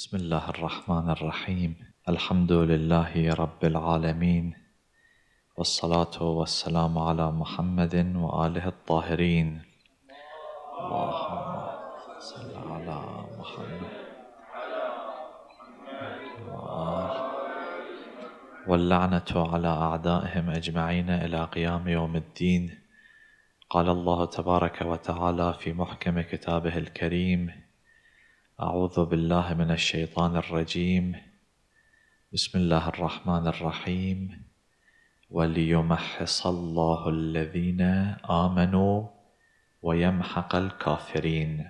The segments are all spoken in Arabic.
بسم الله الرحمن الرحيم الحمد لله رب العالمين والصلاة والسلام على محمد وآله الطاهرين اللهم صل على محمد واللعنة على أعدائهم أجمعين إلى قيام يوم الدين قال الله تبارك وتعالى في محكم كتابه الكريم أعوذ بالله من الشيطان الرجيم بسم الله الرحمن الرحيم وليمحص الله الذين آمنوا ويمحق الكافرين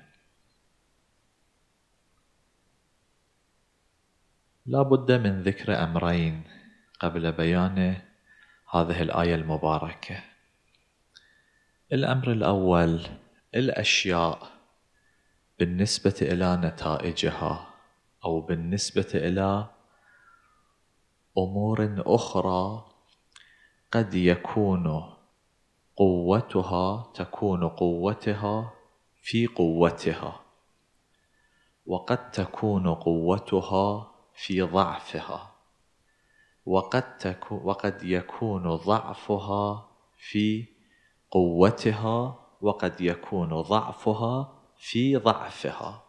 لا بد من ذكر أمرين قبل بيان هذه الآية المباركة الأمر الأول الأشياء بالنسبة إلى نتائجها أو بالنسبة إلى أمور أخرى قد يكون قوتها تكون قوتها في قوتها وقد تكون قوتها في ضعفها وقد, تكو وقد يكون ضعفها في قوتها وقد يكون ضعفها في ضعفها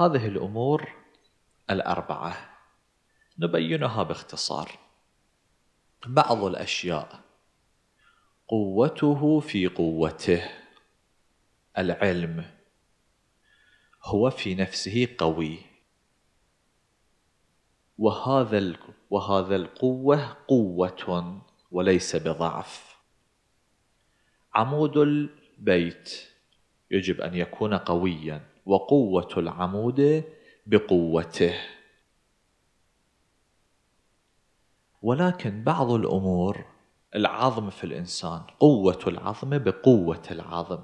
هذه الأمور الأربعة نبينها باختصار بعض الأشياء قوته في قوته العلم هو في نفسه قوي وهذا وهذا القوة قوة وليس بضعف عمود البيت يجب أن يكون قويا وقوة العمود بقوته ولكن بعض الأمور العظم في الإنسان قوة العظم بقوة العظم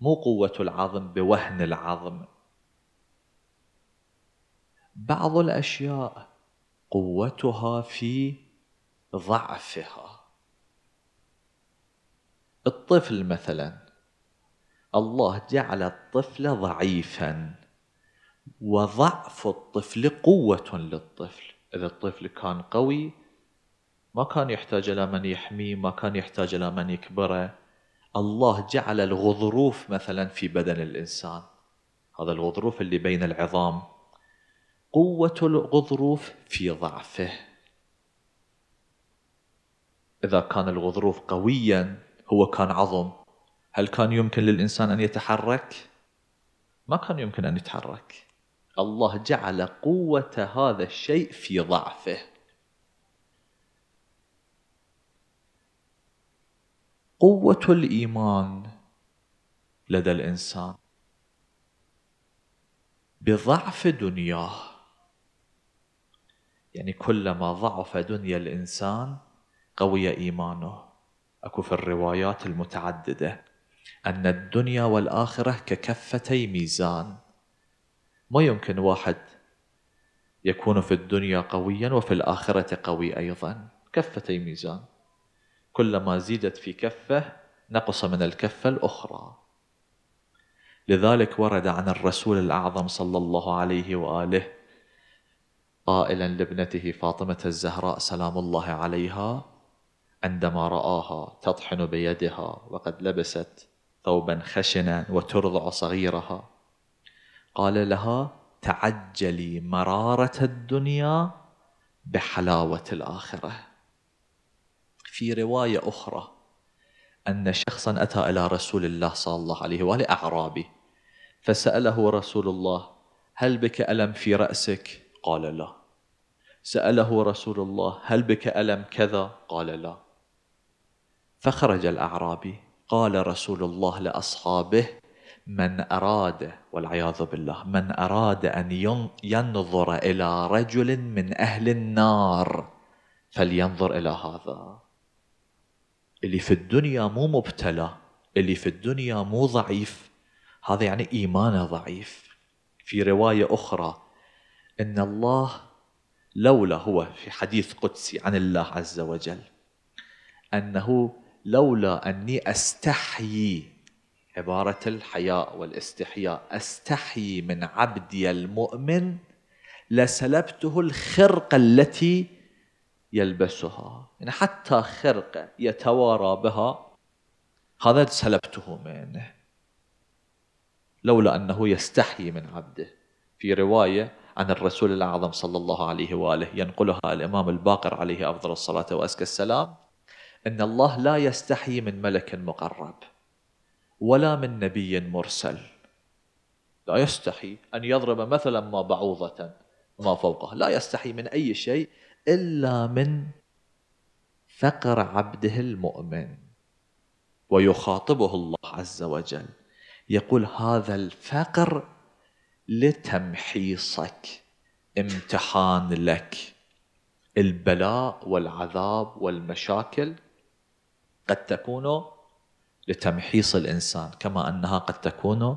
مو قوة العظم بوهن العظم بعض الأشياء قوتها في ضعفها الطفل مثلا الله جعل الطفل ضعيفا وضعف الطفل قوة للطفل إذا الطفل كان قوي ما كان يحتاج إلى من يحميه ما كان يحتاج إلى من يكبره الله جعل الغضروف مثلا في بدن الإنسان هذا الغضروف اللي بين العظام قوة الغضروف في ضعفه إذا كان الغضروف قويا هو كان عظم هل كان يمكن للإنسان أن يتحرك؟ ما كان يمكن أن يتحرك الله جعل قوة هذا الشيء في ضعفه قوة الإيمان لدى الإنسان بضعف دنياه يعني كلما ضعف دنيا الإنسان قوي إيمانه أكو في الروايات المتعددة أن الدنيا والآخرة ككفتي ميزان ما يمكن واحد يكون في الدنيا قويا وفي الآخرة قوي أيضا كفتي ميزان كلما زيدت في كفة نقص من الكفة الأخرى لذلك ورد عن الرسول الأعظم صلى الله عليه وآله قائلا لابنته فاطمة الزهراء سلام الله عليها عندما رآها تطحن بيدها وقد لبست ثوبا خشنا وترضع صغيرها قال لها تعجلي مراره الدنيا بحلاوه الاخره في روايه اخرى ان شخصا اتى الى رسول الله صلى الله عليه واله اعرابي فساله رسول الله هل بك الم في راسك قال لا ساله رسول الله هل بك الم كذا قال لا فخرج الاعرابي قال رسول الله لاصحابه من اراد والعياذ بالله من اراد ان ينظر الى رجل من اهل النار فلينظر الى هذا اللي في الدنيا مو مبتلى اللي في الدنيا مو ضعيف هذا يعني ايمانه ضعيف في روايه اخرى ان الله لولا هو في حديث قدسي عن الله عز وجل انه لولا أني أستحيي عبارة الحياء والاستحياء أستحيي من عبدي المؤمن لسلبته الخرقة التي يلبسها يعني حتى خرقة يتوارى بها هذا سلبته منه لولا أنه يستحيي من عبده في رواية عن الرسول الأعظم صلى الله عليه وآله ينقلها الإمام الباقر عليه أفضل الصلاة وأزكى السلام ان الله لا يستحي من ملك مقرب ولا من نبي مرسل لا يستحي ان يضرب مثلا ما بعوضه ما فوقه لا يستحي من اي شيء الا من فقر عبده المؤمن ويخاطبه الله عز وجل يقول هذا الفقر لتمحيصك امتحان لك البلاء والعذاب والمشاكل قد تكون لتمحيص الانسان كما انها قد تكون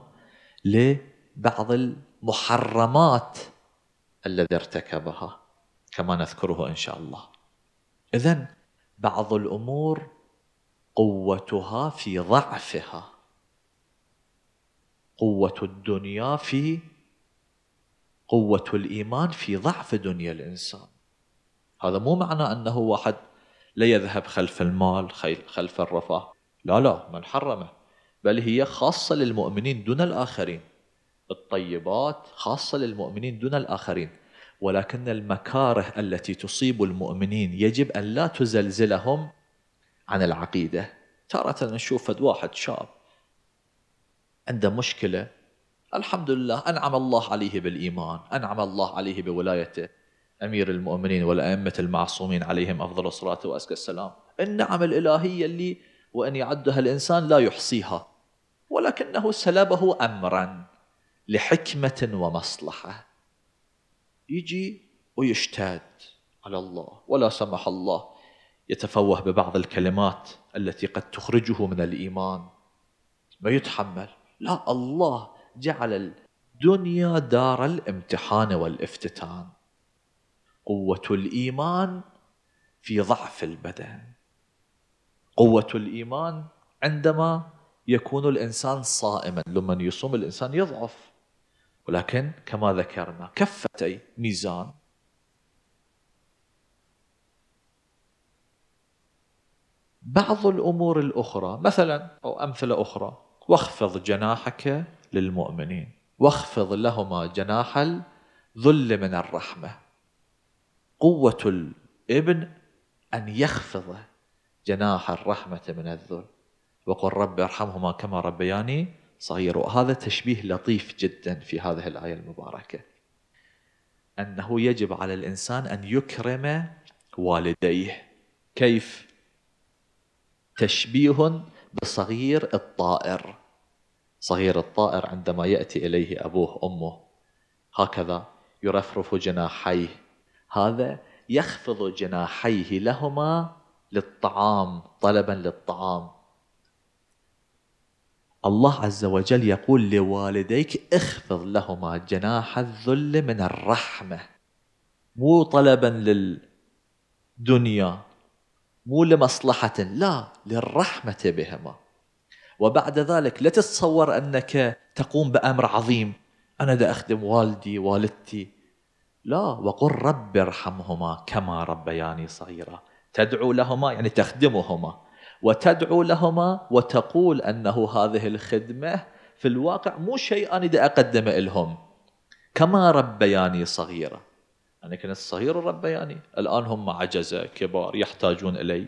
لبعض المحرمات الذي ارتكبها كما نذكره ان شاء الله. اذا بعض الامور قوتها في ضعفها. قوة الدنيا في قوة الإيمان في ضعف دنيا الإنسان هذا مو معنى أنه واحد لا يذهب خلف المال خلف الرفاه لا لا من حرمه بل هي خاصة للمؤمنين دون الآخرين الطيبات خاصة للمؤمنين دون الآخرين ولكن المكاره التي تصيب المؤمنين يجب أن لا تزلزلهم عن العقيدة تارة نشوف واحد شاب عنده مشكلة الحمد لله أنعم الله عليه بالإيمان أنعم الله عليه بولايته أمير المؤمنين والأئمة المعصومين عليهم أفضل الصلاة وأزكى السلام النعم الإلهية اللي وأن يعدها الإنسان لا يحصيها ولكنه سلبه أمرا لحكمة ومصلحة يجي ويشتاد على الله ولا سمح الله يتفوه ببعض الكلمات التي قد تخرجه من الإيمان ما يتحمل لا الله جعل الدنيا دار الامتحان والافتتان قوة الإيمان في ضعف البدن قوة الإيمان عندما يكون الإنسان صائما لمن يصوم الإنسان يضعف ولكن كما ذكرنا كفتي ميزان بعض الأمور الأخرى مثلا أو أمثلة أخرى واخفض جناحك للمؤمنين واخفض لهما جناح الذل من الرحمة قوة الابن أن يخفض جناح الرحمة من الذل وقل رب ارحمهما كما ربياني صغير وهذا تشبيه لطيف جدا في هذه الآية المباركة أنه يجب على الإنسان أن يكرم والديه كيف؟ تشبيه بصغير الطائر صغير الطائر عندما يأتي إليه أبوه أمه هكذا يرفرف جناحيه هذا يخفض جناحيه لهما للطعام طلبا للطعام الله عز وجل يقول لوالديك اخفض لهما جناح الذل من الرحمة مو طلبا للدنيا مو لمصلحة لا للرحمة بهما وبعد ذلك لا تتصور أنك تقوم بأمر عظيم أنا دا أخدم والدي والدتي لا وقل رب ارحمهما كما ربياني صغيرا تدعو لهما يعني تخدمهما وتدعو لهما وتقول أنه هذه الخدمة في الواقع مو شيء أنا أقدمه لهم كما ربياني صغيرة أنا كنت صغير ربياني الآن هم عجزة كبار يحتاجون إلي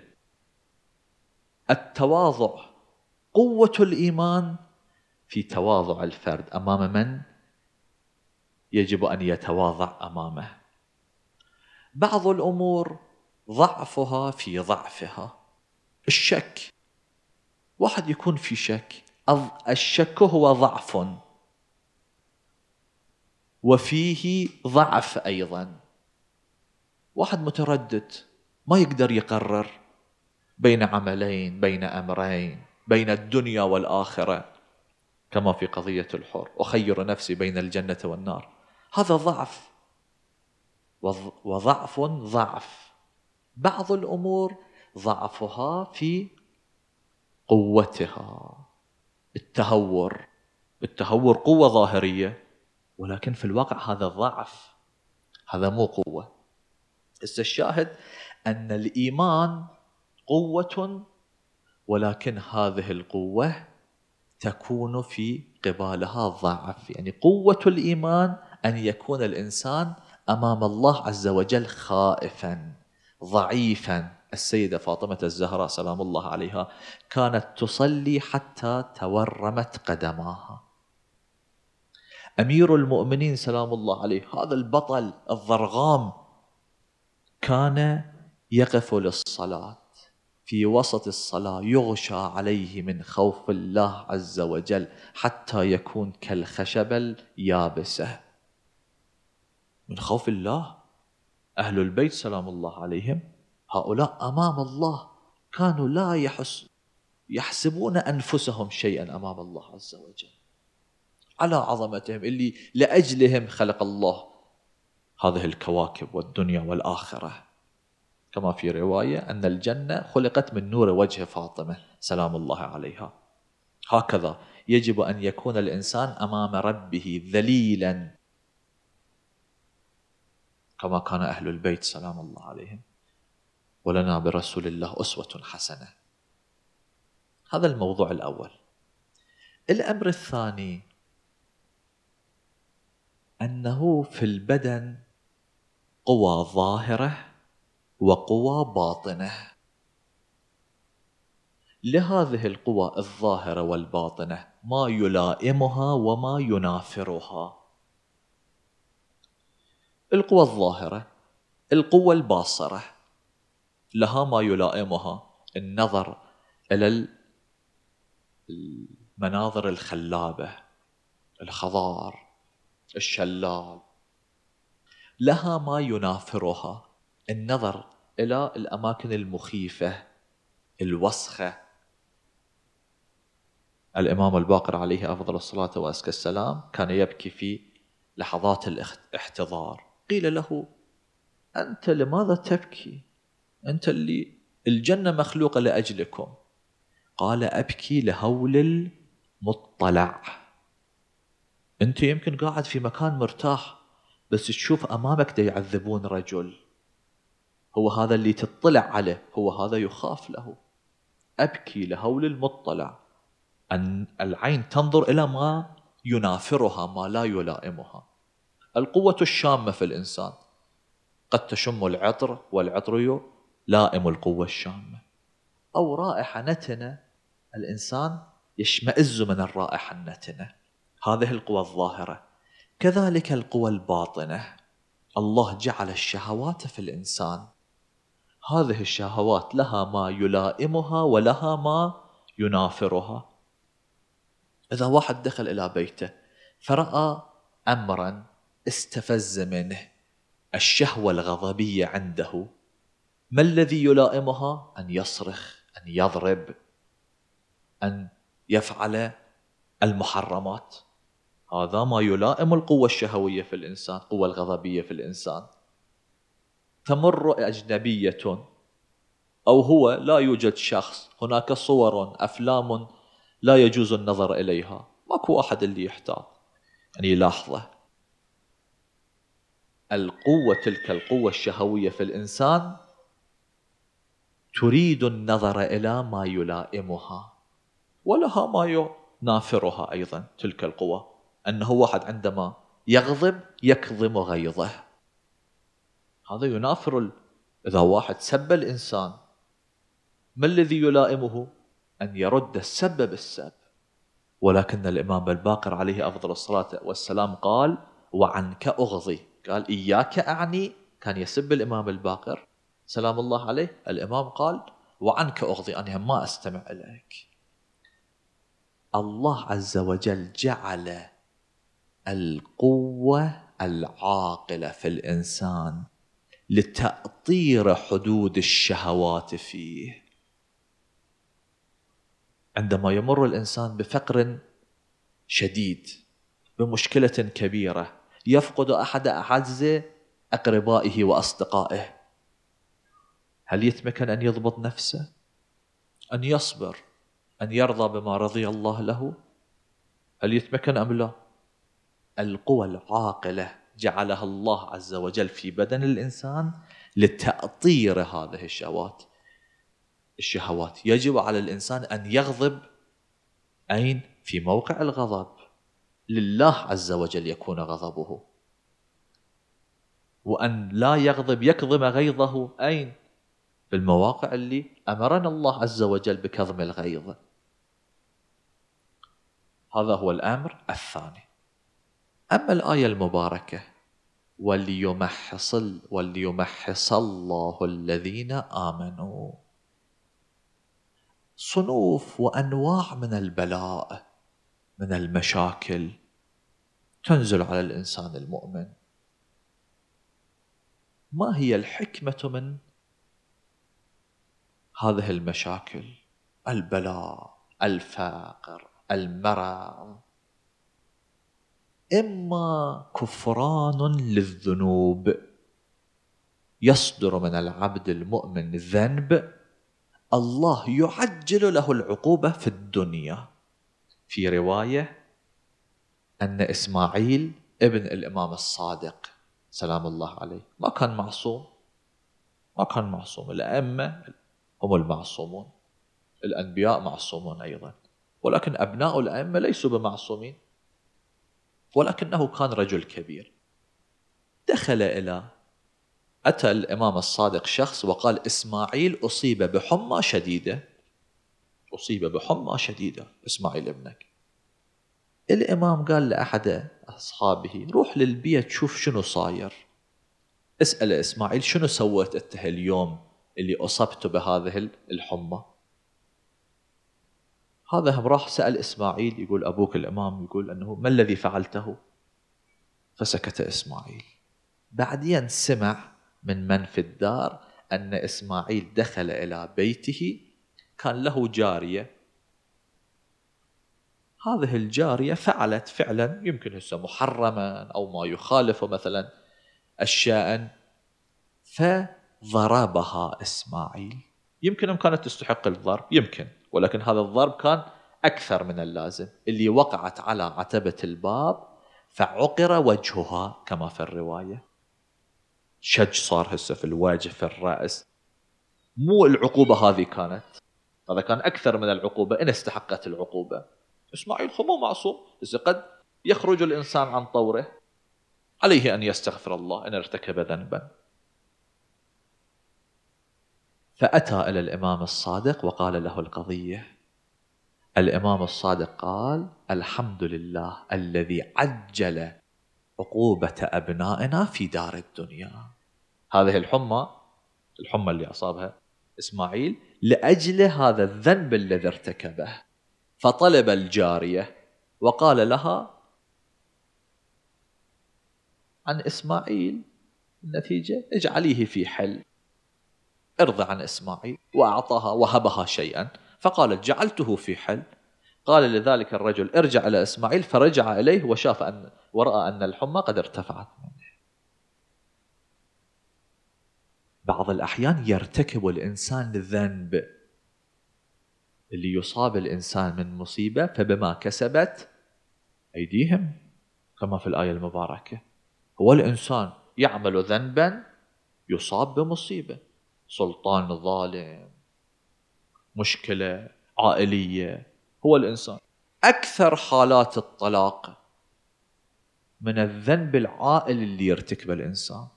التواضع قوة الإيمان في تواضع الفرد أمام من؟ يجب أن يتواضع أمامه بعض الأمور ضعفها في ضعفها الشك واحد يكون في شك الشك هو ضعف وفيه ضعف أيضا واحد متردد ما يقدر يقرر بين عملين بين أمرين بين الدنيا والآخرة كما في قضية الحر أخير نفسي بين الجنة والنار هذا ضعف وضعف ضعف بعض الامور ضعفها في قوتها التهور التهور قوه ظاهريه ولكن في الواقع هذا ضعف هذا مو قوه هسه الشاهد ان الايمان قوه ولكن هذه القوه تكون في قبالها ضعف يعني قوه الايمان أن يكون الإنسان أمام الله عز وجل خائفا ضعيفا السيدة فاطمة الزهراء سلام الله عليها كانت تصلي حتى تورمت قدماها أمير المؤمنين سلام الله عليه هذا البطل الضرغام كان يقف للصلاة في وسط الصلاة يغشى عليه من خوف الله عز وجل حتى يكون كالخشبة اليابسة من خوف الله أهل البيت سلام الله عليهم هؤلاء أمام الله كانوا لا يحس يحسبون أنفسهم شيئا أمام الله عز وجل على عظمتهم اللي لأجلهم خلق الله هذه الكواكب والدنيا والآخرة كما في رواية أن الجنة خلقت من نور وجه فاطمة سلام الله عليها هكذا يجب أن يكون الإنسان أمام ربه ذليلا كما كان أهل البيت سلام الله عليهم ولنا برسول الله أسوة حسنة هذا الموضوع الأول الأمر الثاني أنه في البدن قوى ظاهرة وقوى باطنة لهذه القوى الظاهرة والباطنة ما يلائمها وما ينافرها القوى الظاهرة القوى الباصرة لها ما يلائمها النظر إلى المناظر الخلابة الخضار الشلال لها ما ينافرها النظر إلى الأماكن المخيفة الوسخة الإمام الباقر عليه أفضل الصلاة وأزكى السلام كان يبكي في لحظات الاحتضار قيل له أنت لماذا تبكي أنت اللي الجنة مخلوقة لأجلكم قال أبكي لهول المطلع أنت يمكن قاعد في مكان مرتاح بس تشوف أمامك دي يعذبون رجل هو هذا اللي تطلع عليه هو هذا يخاف له أبكي لهول المطلع أن العين تنظر إلى ما ينافرها ما لا يلائمها القوة الشامة في الإنسان قد تشم العطر والعطر لائم القوة الشامة أو رائحة نتنة الإنسان يشمئز من الرائحة النتنة هذه القوى الظاهرة كذلك القوى الباطنة الله جعل الشهوات في الإنسان هذه الشهوات لها ما يلائمها ولها ما ينافرها إذا واحد دخل إلى بيته فرأى أمرا استفز منه الشهوة الغضبية عنده ما الذي يلائمها أن يصرخ أن يضرب أن يفعل المحرمات هذا ما يلائم القوة الشهوية في الإنسان القوة الغضبية في الإنسان تمر أجنبية أو هو لا يوجد شخص هناك صور أفلام لا يجوز النظر إليها ماكو واحد اللي يحتاط يعني لحظة القوة تلك القوة الشهوية في الإنسان تريد النظر إلى ما يلائمها ولها ما ينافرها أيضا تلك القوة أنه واحد عندما يغضب يكظم غيظه هذا ينافر إذا واحد سب الإنسان ما الذي يلائمه أن يرد السب بالسب ولكن الإمام الباقر عليه أفضل الصلاة والسلام قال وعنك أغضي قال إياك أعني كان يسب الإمام الباقر سلام الله عليه الإمام قال وعنك أغضي أنا ما أستمع إليك الله عز وجل جعل القوة العاقلة في الإنسان لتأطير حدود الشهوات فيه عندما يمر الإنسان بفقر شديد بمشكلة كبيرة يفقد أحد أعز أقربائه وأصدقائه هل يتمكن أن يضبط نفسه؟ أن يصبر أن يرضى بما رضي الله له؟ هل يتمكن أم لا؟ القوى العاقلة جعلها الله عز وجل في بدن الإنسان لتأطير هذه الشهوات الشهوات يجب على الإنسان أن يغضب أين؟ في موقع الغضب لله عز وجل يكون غضبه وأن لا يغضب يكظم غيظه أين؟ بالمواقع اللي أمرنا الله عز وجل بكظم الغيظ هذا هو الأمر الثاني أما الآية المباركة وليمحص وليمحص الله الذين آمنوا صنوف وأنواع من البلاء من المشاكل تنزل على الانسان المؤمن ما هي الحكمه من هذه المشاكل البلاء الفقر المرض اما كفران للذنوب يصدر من العبد المؤمن ذنب الله يعجل له العقوبه في الدنيا في رواية أن إسماعيل ابن الإمام الصادق سلام الله عليه ما كان معصوم ما كان معصوم الأئمة هم المعصومون الأنبياء معصومون أيضا ولكن أبناء الأئمة ليسوا بمعصومين ولكنه كان رجل كبير دخل إلى أتى الإمام الصادق شخص وقال إسماعيل أصيب بحمى شديدة أصيب بحمى شديدة اسمعي لابنك الإمام قال لأحد أصحابه روح للبيت شوف شنو صاير اسأل إسماعيل شنو سويت أنت اليوم اللي أصبت بهذه الحمى هذا هم راح سأل إسماعيل يقول أبوك الإمام يقول أنه ما الذي فعلته فسكت إسماعيل بعدين سمع من من في الدار أن إسماعيل دخل إلى بيته كان له جارية هذه الجارية فعلت فعلا يمكن هسه محرما أو ما يخالف مثلا أشياء فضربها إسماعيل يمكن كانت تستحق الضرب يمكن ولكن هذا الضرب كان أكثر من اللازم اللي وقعت على عتبة الباب فعقر وجهها كما في الرواية شج صار هسه في الوجه في الرأس مو العقوبة هذه كانت هذا كان أكثر من العقوبة إن استحقت العقوبة إسماعيل خمو معصوم إذا قد يخرج الإنسان عن طوره عليه أن يستغفر الله إن ارتكب ذنبا فأتى إلى الإمام الصادق وقال له القضية الإمام الصادق قال الحمد لله الذي عجل عقوبة أبنائنا في دار الدنيا هذه الحمى الحمى اللي أصابها إسماعيل لأجل هذا الذنب الذي ارتكبه فطلب الجارية وقال لها عن إسماعيل النتيجة اجعليه في حل ارضى عن إسماعيل وأعطاها وهبها شيئا فقالت جعلته في حل قال لذلك الرجل ارجع إلى إسماعيل فرجع إليه وشاف أن ورأى أن الحمى قد ارتفعت منه بعض الأحيان يرتكب الإنسان الذنب اللي يصاب الإنسان من مصيبة فبما كسبت أيديهم كما في الآية المباركة هو الإنسان يعمل ذنبا يصاب بمصيبة سلطان ظالم مشكلة عائلية هو الإنسان أكثر حالات الطلاق من الذنب العائلي اللي يرتكبه الإنسان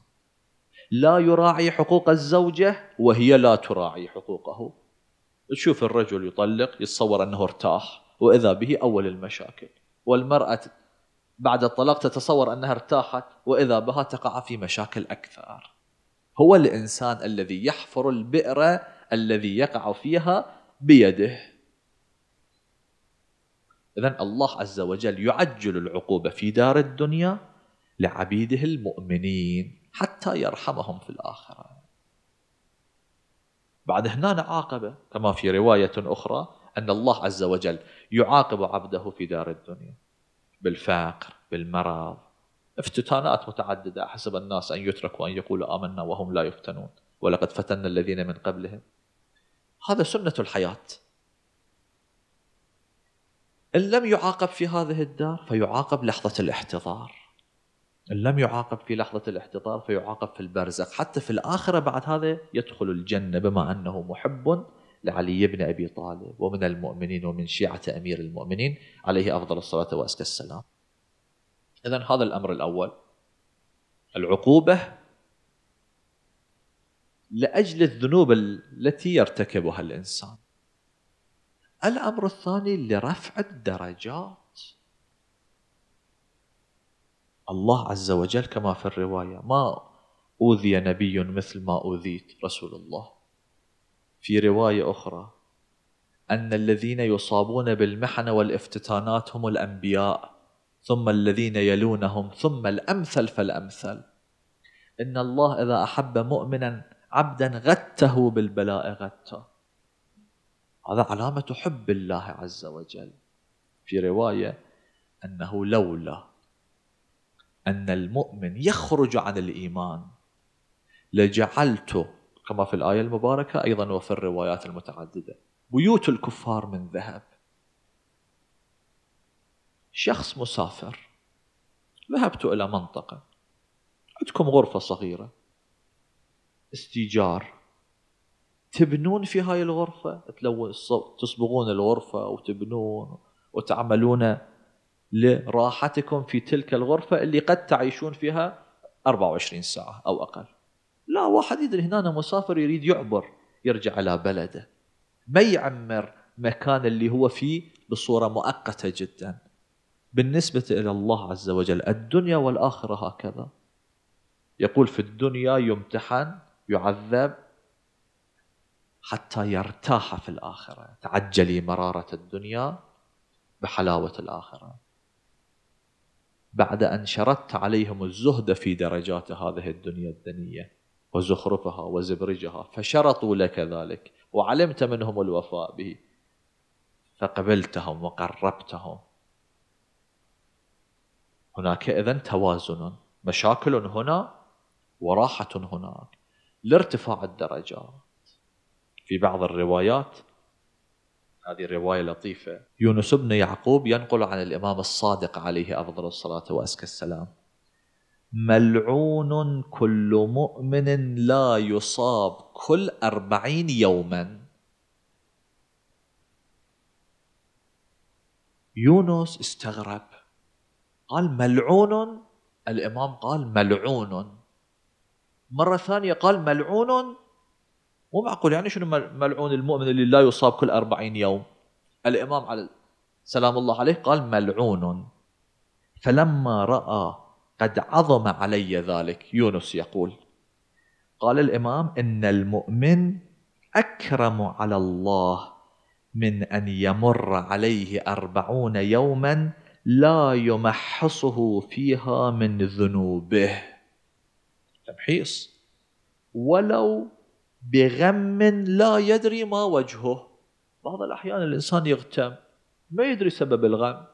لا يراعي حقوق الزوجة وهي لا تراعي حقوقه تشوف الرجل يطلق يتصور أنه ارتاح وإذا به أول المشاكل والمرأة بعد الطلاق تتصور أنها ارتاحت وإذا بها تقع في مشاكل أكثر هو الإنسان الذي يحفر البئر الذي يقع فيها بيده إذا الله عز وجل يعجل العقوبة في دار الدنيا لعبيده المؤمنين حتى يرحمهم في الآخرة بعد هنا عاقبة كما في رواية أخرى أن الله عز وجل يعاقب عبده في دار الدنيا بالفقر بالمرض افتتانات متعددة حسب الناس أن يتركوا أن يقولوا آمنا وهم لا يفتنون ولقد فتنا الذين من قبلهم هذا سنة الحياة إن لم يعاقب في هذه الدار فيعاقب لحظة الاحتضار لم يعاقب في لحظة الاحتضار فيعاقب في البرزخ حتى في الآخرة بعد هذا يدخل الجنة بما أنه محب لعلي بن أبي طالب ومن المؤمنين ومن شيعة أمير المؤمنين عليه أفضل الصلاة وأزكى السلام إذا هذا الأمر الأول العقوبة لأجل الذنوب التي يرتكبها الإنسان الأمر الثاني لرفع الدرجات الله عز وجل كما في الرواية ما أوذي نبي مثل ما أوذيت رسول الله في رواية أخرى أن الذين يصابون بالمحن والافتتانات هم الأنبياء ثم الذين يلونهم ثم الأمثل فالأمثل إن الله إذا أحب مؤمنا عبدا غته بالبلاء غته هذا علامة حب الله عز وجل في رواية أنه لولا أن المؤمن يخرج عن الإيمان لجعلت كما في الآية المباركة أيضا وفي الروايات المتعددة بيوت الكفار من ذهب شخص مسافر ذهبت إلى منطقة عندكم غرفة صغيرة استيجار تبنون في هاي الغرفة تلون تصبغون الغرفة وتبنون وتعملون لراحتكم في تلك الغرفة اللي قد تعيشون فيها 24 ساعة أو أقل لا واحد يدري هنا مسافر يريد يعبر يرجع إلى بلده ما يعمر مكان اللي هو فيه بصورة مؤقتة جدا بالنسبة إلى الله عز وجل الدنيا والآخرة هكذا يقول في الدنيا يمتحن يعذب حتى يرتاح في الآخرة تعجلي مرارة الدنيا بحلاوة الآخرة بعد أن شردت عليهم الزهد في درجات هذه الدنيا الدنية وزخرفها وزبرجها فشرطوا لك ذلك وعلمت منهم الوفاء به فقبلتهم وقربتهم هناك إذا توازن مشاكل هنا وراحة هناك لارتفاع الدرجات في بعض الروايات هذه الرواية لطيفة يونس بن يعقوب ينقل عن الإمام الصادق عليه أفضل الصلاة وأزكى السلام ملعون كل مؤمن لا يصاب كل أربعين يوما يونس استغرب قال ملعون الإمام قال ملعون مرة ثانية قال ملعون مو معقول يعني شنو ملعون المؤمن اللي لا يصاب كل أربعين يوم الإمام على سلام الله عليه قال ملعون فلما رأى قد عظم علي ذلك يونس يقول قال الإمام إن المؤمن أكرم على الله من أن يمر عليه أربعون يوما لا يمحصه فيها من ذنوبه تمحيص ولو بغم لا يدري ما وجهه بعض الأحيان الإنسان يغتم ما يدري سبب الغم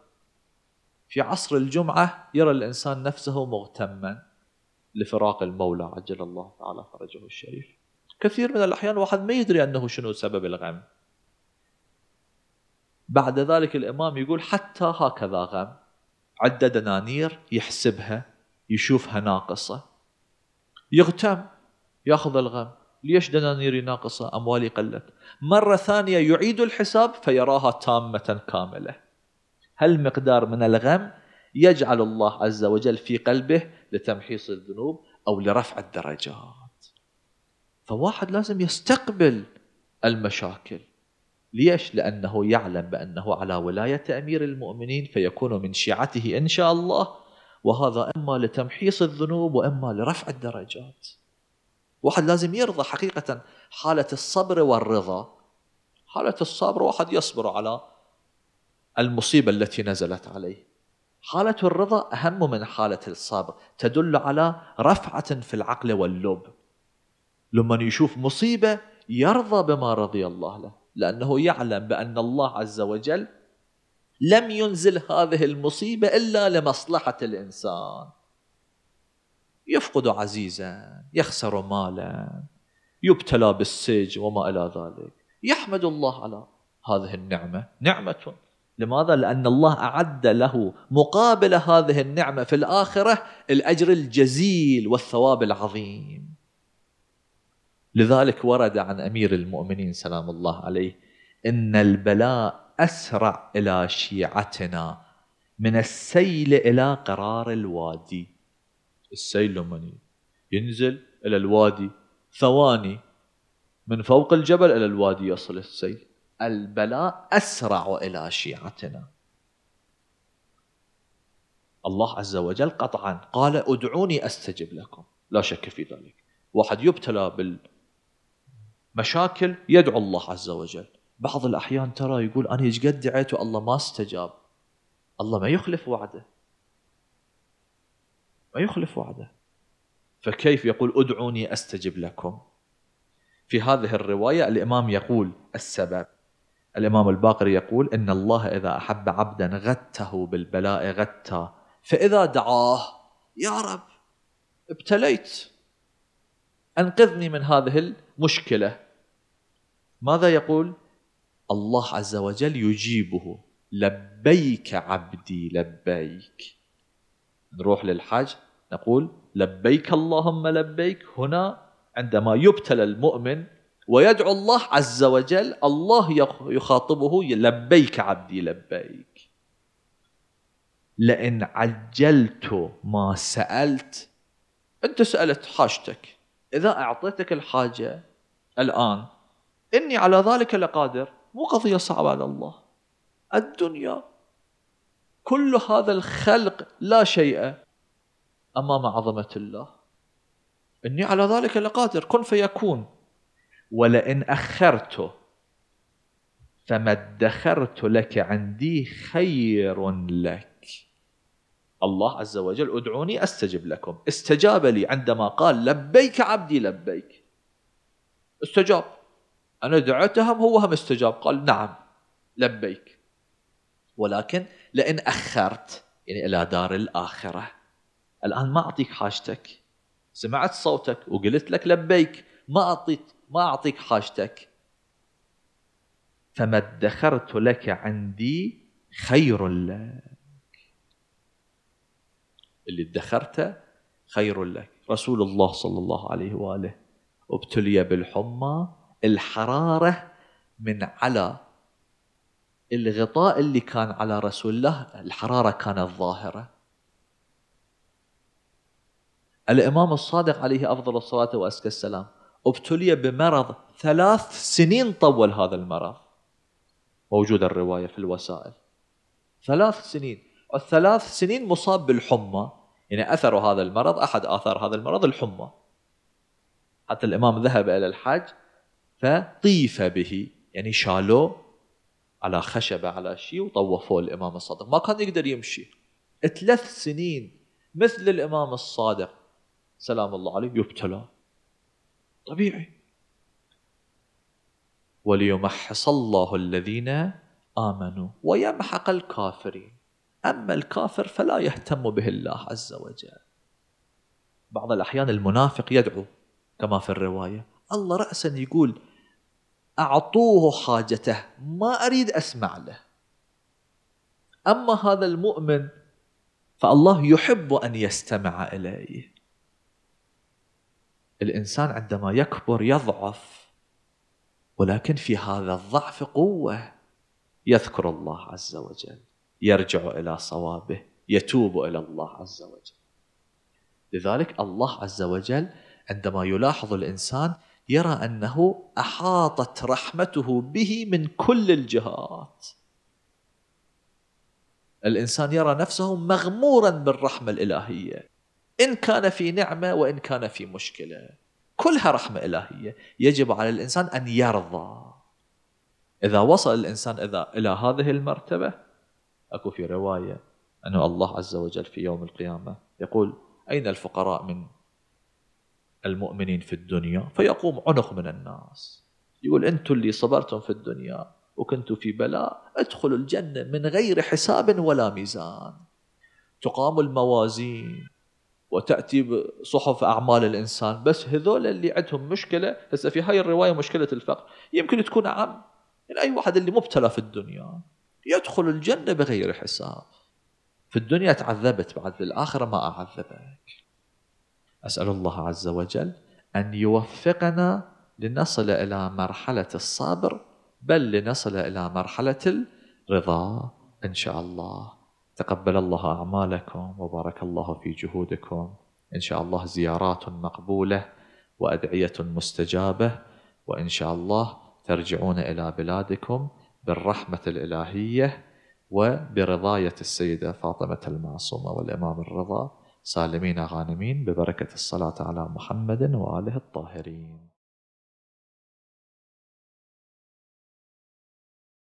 في عصر الجمعة يرى الإنسان نفسه مغتما لفراق المولى عجل الله تعالى فرجه الشريف كثير من الأحيان واحد ما يدري أنه شنو سبب الغم بعد ذلك الإمام يقول حتى هكذا غم عدة دنانير يحسبها يشوفها ناقصة يغتم ياخذ الغم ليش دنانيري ناقصة أموالي قلت مرة ثانية يعيد الحساب فيراها تامة كاملة هل مقدار من الغم يجعل الله عز وجل في قلبه لتمحيص الذنوب أو لرفع الدرجات فواحد لازم يستقبل المشاكل ليش؟ لأنه يعلم بأنه على ولاية أمير المؤمنين فيكون من شيعته إن شاء الله وهذا إما لتمحيص الذنوب وإما لرفع الدرجات واحد لازم يرضى حقيقة حالة الصبر والرضا حالة الصبر واحد يصبر على المصيبة التي نزلت عليه حالة الرضا أهم من حالة الصبر تدل على رفعة في العقل واللب لما يشوف مصيبة يرضى بما رضي الله له لأنه يعلم بأن الله عز وجل لم ينزل هذه المصيبة إلا لمصلحة الإنسان يفقد عزيزا يخسر مالا يبتلى بالسج وما إلى ذلك يحمد الله على هذه النعمة نعمة لماذا؟ لأن الله أعد له مقابل هذه النعمة في الآخرة الأجر الجزيل والثواب العظيم لذلك ورد عن أمير المؤمنين سلام الله عليه إن البلاء أسرع إلى شيعتنا من السيل إلى قرار الوادي السيل ينزل إلى الوادي ثواني من فوق الجبل إلى الوادي يصل السيل البلاء أسرع إلى شيعتنا الله عز وجل قطعا قال ادعوني أستجب لكم لا شك في ذلك واحد يبتلى بالمشاكل يدعو الله عز وجل بعض الأحيان ترى يقول أنا ايش قد دعيت والله ما استجاب الله ما يخلف وعده ويخلف وعده فكيف يقول ادعوني استجب لكم في هذه الروايه الامام يقول السبب الامام الباقر يقول ان الله اذا احب عبدا غته بالبلاء غتا فاذا دعاه يا رب ابتليت انقذني من هذه المشكله ماذا يقول الله عز وجل يجيبه لبيك عبدي لبيك نروح للحج نقول لبيك اللهم لبيك هنا عندما يبتلى المؤمن ويدعو الله عز وجل الله يخاطبه لبيك عبدي لبيك لئن عجلت ما سألت أنت سألت حاجتك إذا أعطيتك الحاجة الآن إني على ذلك لقادر مو قضية صعبة على الله الدنيا كل هذا الخلق لا شيء امام عظمه الله اني على ذلك لقادر كن فيكون ولئن اخرته فما ادخرت لك عندي خير لك الله عز وجل ادعوني استجب لكم استجاب لي عندما قال لبيك عبدي لبيك استجاب انا دعوتهم هو هم استجاب قال نعم لبيك ولكن لئن اخرت يعني الى دار الاخره الان ما اعطيك حاجتك سمعت صوتك وقلت لك لبيك ما اعطيك ما اعطيك حاجتك فما ادخرت لك عندي خير لك اللي ادخرته خير لك رسول الله صلى الله عليه واله ابتلي بالحمى الحراره من على الغطاء اللي كان على رسول الله الحراره كانت ظاهره الإمام الصادق عليه أفضل الصلاة وأزكى السلام ابتلي بمرض ثلاث سنين طول هذا المرض موجود الرواية في الوسائل ثلاث سنين الثلاث سنين مصاب بالحمى يعني أثر هذا المرض أحد آثار هذا المرض الحمى حتى الإمام ذهب إلى الحج فطيف به يعني شالوه على خشبة على شيء وطوفوه الإمام الصادق ما كان يقدر يمشي ثلاث سنين مثل الإمام الصادق سلام الله عليه يبتلى طبيعي وليمحص الله الذين آمنوا ويمحق الكافرين أما الكافر فلا يهتم به الله عز وجل بعض الأحيان المنافق يدعو كما في الرواية الله رأسا يقول أعطوه حاجته ما أريد أسمع له أما هذا المؤمن فالله يحب أن يستمع إليه الانسان عندما يكبر يضعف ولكن في هذا الضعف قوه يذكر الله عز وجل يرجع الى صوابه يتوب الى الله عز وجل لذلك الله عز وجل عندما يلاحظ الانسان يرى انه احاطت رحمته به من كل الجهات الانسان يرى نفسه مغمورا بالرحمه الالهيه إن كان في نعمة وإن كان في مشكلة كلها رحمة إلهية يجب على الإنسان أن يرضى إذا وصل الإنسان إذا إلى هذه المرتبة أكو في رواية أن الله عز وجل في يوم القيامة يقول أين الفقراء من المؤمنين في الدنيا فيقوم عنق من الناس يقول أنتم اللي صبرتم في الدنيا وكنتوا في بلاء ادخلوا الجنة من غير حساب ولا ميزان تقام الموازين وتاتي بصحف اعمال الانسان بس هذول اللي عندهم مشكله هسه في هاي الروايه مشكله الفقر يمكن تكون اعم من يعني اي واحد اللي مبتلى في الدنيا يدخل الجنه بغير حساب في الدنيا تعذبت بعد في الاخره ما اعذبك اسال الله عز وجل ان يوفقنا لنصل الى مرحله الصبر بل لنصل الى مرحله الرضا ان شاء الله تقبل الله أعمالكم وبارك الله في جهودكم إن شاء الله زيارات مقبولة وأدعية مستجابة وإن شاء الله ترجعون إلى بلادكم بالرحمة الإلهية وبرضاية السيدة فاطمة المعصومة والإمام الرضا سالمين غانمين ببركة الصلاة على محمد وآله الطاهرين